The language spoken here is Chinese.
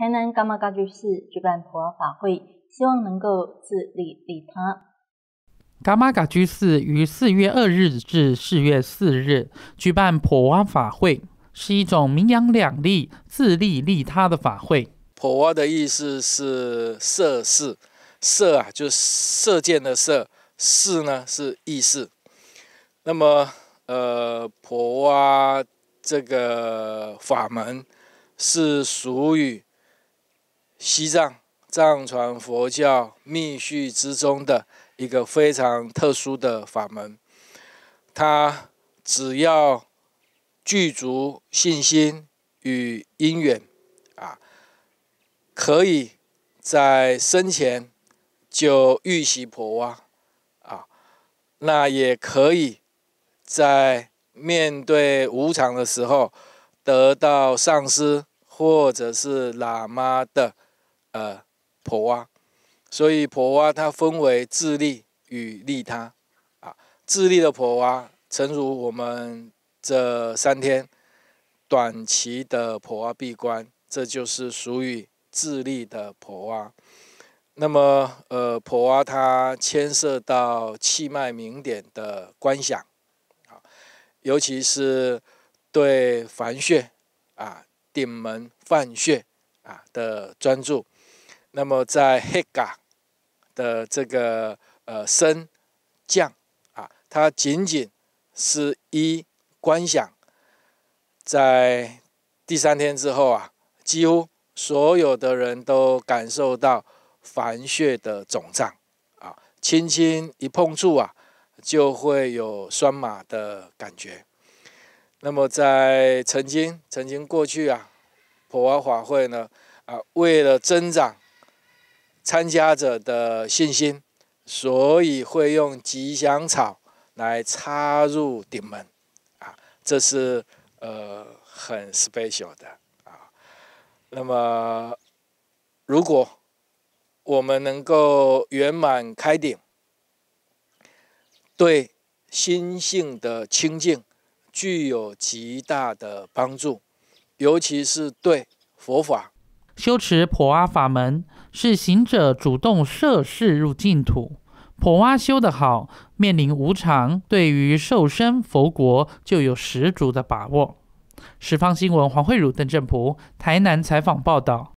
台南伽玛嘎居士举办普瓦法会，希望能够自利利他。伽玛嘎居士于四月二日至四月四日举办普瓦法会，是一种名扬两利、自利利他的法会。普瓦的意思是射是射啊就是射箭的射，是呢是意识。那么，呃，普瓦这个法门是属于。西藏藏传佛教密续之中的一个非常特殊的法门，它只要具足信心与因缘，啊，可以，在生前就预习婆哇，啊，那也可以在面对无常的时候得到上师或者是喇嘛的。呃，婆瓦，所以婆瓦它分为自利与利他啊。自利的婆瓦，诚如我们这三天短期的婆瓦闭关，这就是属于自利的婆瓦。那么，呃，婆瓦它牵涉到气脉明点的观想啊，尤其是对凡穴啊、顶门、泛穴啊的专注。那么在黑嘎的这个呃升降啊，它仅仅是一观想，在第三天之后啊，几乎所有的人都感受到烦血的肿胀啊，轻轻一碰触啊，就会有酸麻的感觉。那么在曾经、曾经过去啊，普华法会呢啊，为了增长。参加者的信心，所以会用吉祥草来插入顶门，啊，这是呃很 special 的啊。那么，如果我们能够圆满开顶，对心性的清净具有极大的帮助，尤其是对佛法修持普阿法门。是行者主动摄世入净土，婆瓦修得好，面临无常，对于受生佛国就有十足的把握。十方新闻，黄慧茹、邓正普，台南采访报道。